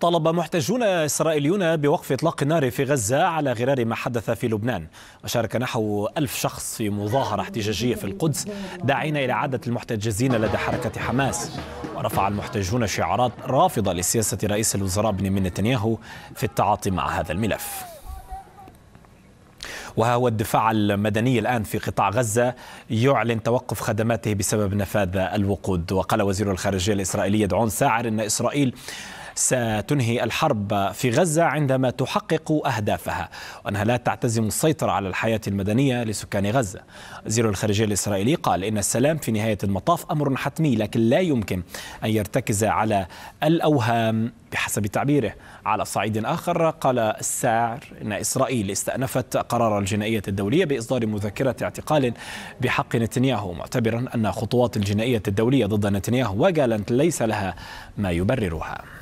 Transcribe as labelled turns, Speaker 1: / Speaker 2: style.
Speaker 1: طلب محتجون إسرائيليون بوقف إطلاق النار في غزة على غرار ما حدث في لبنان وشارك نحو ألف شخص في مظاهرة احتجاجية في القدس داعين إلى عادة المحتجزين لدى حركة حماس ورفع المحتجون شعارات رافضة لسياسة رئيس الوزراء بنيامين نتنياهو في التعاطي مع هذا الملف وها هو الدفاع المدني الآن في قطاع غزة يعلن توقف خدماته بسبب نفاذ الوقود وقال وزير الخارجية الإسرائيلي يدعون ساعر أن إسرائيل ستنهي الحرب في غزة عندما تحقق أهدافها وأنها لا تعتزم السيطرة على الحياة المدنية لسكان غزة وزير الخارجية الإسرائيلي قال إن السلام في نهاية المطاف أمر حتمي لكن لا يمكن أن يرتكز على الأوهام بحسب تعبيره على صعيد آخر قال السعر إن إسرائيل استأنفت قرار الجنائية الدولية بإصدار مذكرة اعتقال بحق نتنياهو معتبرا أن خطوات الجنائية الدولية ضد نتنياهو وجالنت ليس لها ما يبررها